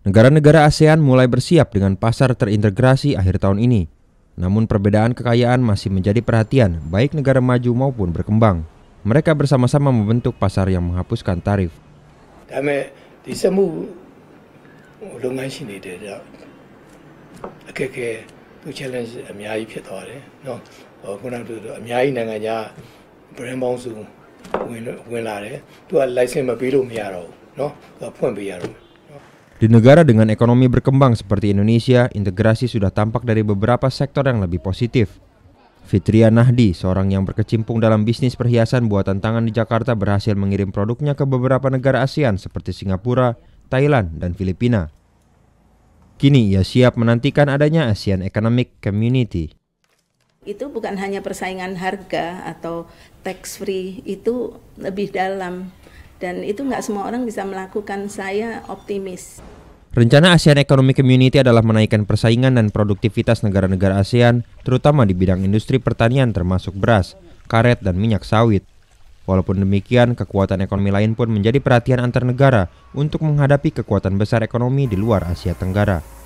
Negara-negara ASEAN mulai bersiap dengan pasar terintegrasi akhir tahun ini. Namun perbedaan kekayaan masih menjadi perhatian baik negara maju maupun berkembang. Mereka bersama-sama membentuk pasar yang menghapuskan tarif. brand oh, license di negara dengan ekonomi berkembang seperti Indonesia, integrasi sudah tampak dari beberapa sektor yang lebih positif. Fitria Nahdi, seorang yang berkecimpung dalam bisnis perhiasan buatan tangan di Jakarta berhasil mengirim produknya ke beberapa negara ASEAN seperti Singapura, Thailand, dan Filipina. Kini ia siap menantikan adanya ASEAN Economic Community. Itu bukan hanya persaingan harga atau tax free, itu lebih dalam dan itu nggak semua orang bisa melakukan. Saya optimis. Rencana ASEAN Economic Community adalah menaikkan persaingan dan produktivitas negara-negara ASEAN, terutama di bidang industri pertanian termasuk beras, karet, dan minyak sawit. Walaupun demikian, kekuatan ekonomi lain pun menjadi perhatian antar negara untuk menghadapi kekuatan besar ekonomi di luar Asia Tenggara.